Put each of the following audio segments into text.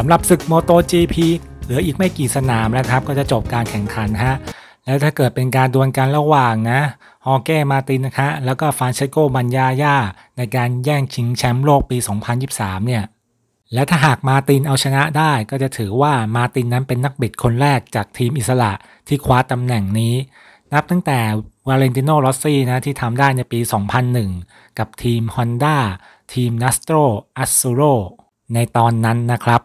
สำหรับศึก MotoGP เหลืออีกไม่กี่สนามนะครับ ก็จะจบการแข่งขันฮะแล้วถ้าเกิดเป็นการดวลกันระหว่างนะฮอเก้มาตินนะคะ แล้วก็ฟานเชโกบัญญาย่า ในการแย่งชิงแชมป์โลกปี 2023เนี่ย และถ้าหากมาตินเอาชนะได้ก็จะถือว่ามาตินนั้นเป็นนักบิดคนแรกจากทีมอิสระที่คว้าตำแหน่งนี้ นับตั้งแต่วาเลนติโนลอสซี่นะที่ทำได้ในปี 2001 กับทีม Honda ทีม n a s t r o a s u r o ในตอนนั้นนะครับ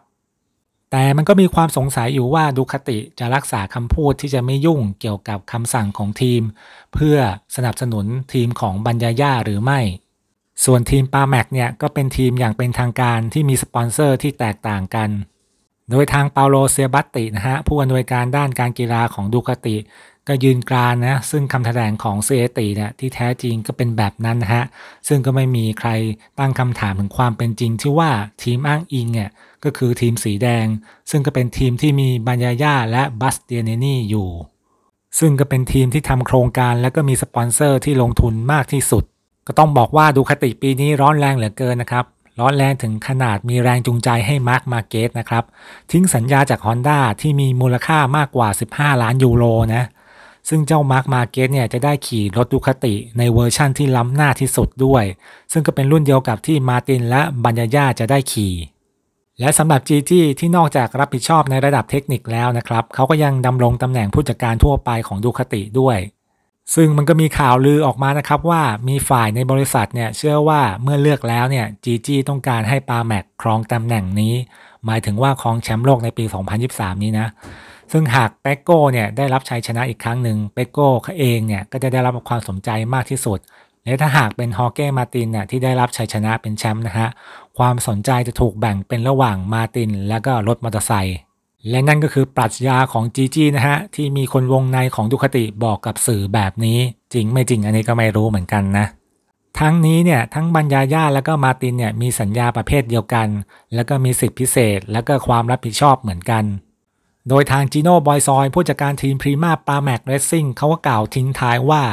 แต่มันก็มีความสงสัยอยู่ว่าดูคติจะรักษาคำพูดที่จะไม่ยุ่งเกี่ยวกับคำสั่งของทีม เพื่อสนับสนุนทีมของบัญญาย่าหรือไม่ ส่วนทีมปาแม็กเนี่ยก็เป็นทีมอย่างเป็นทางการที่มีสปอนเซอร์ที่แตกต่างกัน โดยทางเปาโลเซบัตตินะฮะผู้อำนวยการด้านการกีฬาของดูคติก็ยืนกรานนะซึ่งคำแถลงของเซตีเนี่ยที่แท้จริงก็เป็นแบบนั้นนะฮะซึ่งก็ไม่มีใครตั้งคำถามถึงความเป็นจริงที่ว่าทีมอ้างอิงเนี่ยก็คือทีมสีแดง ซึ่งก็เป็นทีมที่มีบัญญาญาและบัสเตียเนนี่อยู่ ซึ่งก็เป็นทีมที่ทำโครงการ และก็มีสปอนเซอร์ที่ลงทุนมากที่สุด ก็ต้องบอกว่าดูคติปีนี้ร้อนแรงเหลือเกินนะครับร้อนแรงถึงขนาดมีแรงจูงใจให้มาร์คมาเกตนะครับทิ้งสัญญาจากฮอนด้าที่มีมูลค่ามากกว่า 15 ล้านยูโรนะซึ่งเจ้ามาร์คมาเก็ตเนี่ยจะได้ขี่รถดูคาติ ในเวอร์ชั่นที่ล้ำหน้าที่สุดด้วย ซึ่งก็เป็นรุ่นเดียวกับที่มาตินและบัญญาญาจะได้ขี่และสำหรับ GT ที่นอกจากรับผิดชอบในระดับเทคนิคแล้วนะครับเขาก็ยังดำรงตำแหน่งผู้จัดการทั่วไปของดูคติด้วย ซึ่งมันก็มีข่าวลือออกมานะครับว่ามีฝ่ายในบริษัทเนี่ยเชื่อว่าเมื่อเลือกแล้วเนี่ย g ีต้องการให้ปาแม็กครองตำแหน่งนี้หมายถึงว่าครองแชมป์โลกในปี 2023 นี้นะ ซึ่งหากเปโก้เนี่ยได้รับชัยชนะอีกครั้งหนึ่งเปโก้เองเนี่ยก็จะได้รับความสนใจมากที่สุด และถ้าหากเป็นฮอเก้มาตินเนี่ยที่ได้รับชัยชนะเป็นแชมป์นะฮะ ความสนใจจะถูกแบ่งเป็นระหว่างมาติน และก็รถมอเตอร์ไซค์และนั่นก็คือปรัชญาของจีจีนะฮะ ที่มีคนวงในของดุคติบอกกับสื่อแบบนี้ จริงไม่จริงอันนี้ก็ไม่รู้เหมือนกันนะทั้งนี้เนี่ยทั้งบรรยาญาแล้วก็มาตินเนี่ยมีสัญญาประเภทเดียวกัน แล้วก็มีสิทธิพิเศษแล้วก็ความรับผิดชอบเหมือนกัน โดยทางจีโน่บอยซอยผู้จัดการทีมพรีมาปาแม็กเรสซิ่งเขาก็กล่าวทิ้งท้ายว่า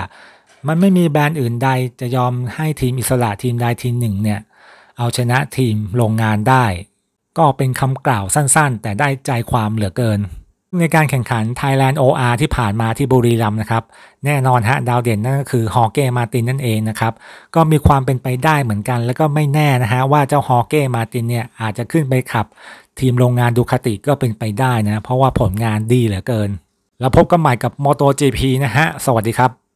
มันไม่มีแบรนด์อื่นใดจะยอมให้ทีมอิสระทีมใดทีมหนึ่งเนี่ยเอาชนะทีมโรงงานได้ ก็เป็นคำกล่าวสั้นๆ แต่ได้ใจความเหลือเกินในการแข่งขัน Thailand OR ที่ผ่านมาที่บุรีรัมนะครับแน่นอน ฮะ ดาวเด่นนั่นก็คือฮอเก้มาตินนั่นเองนะครับก็มีความเป็นไปได้เหมือนกัน แล้วก็ไม่แน่นะฮะว่าเจ้าฮอเก้มาตินเนี่ยอาจจะขึ้นไปขับ ทีมโรงงานดูคาติก็เป็นไปได้นะเพราะว่าผลงานดีเหลือเกิน แล้วพบกันใหม่กับ MotoGP นะฮะ สวัสดีครับ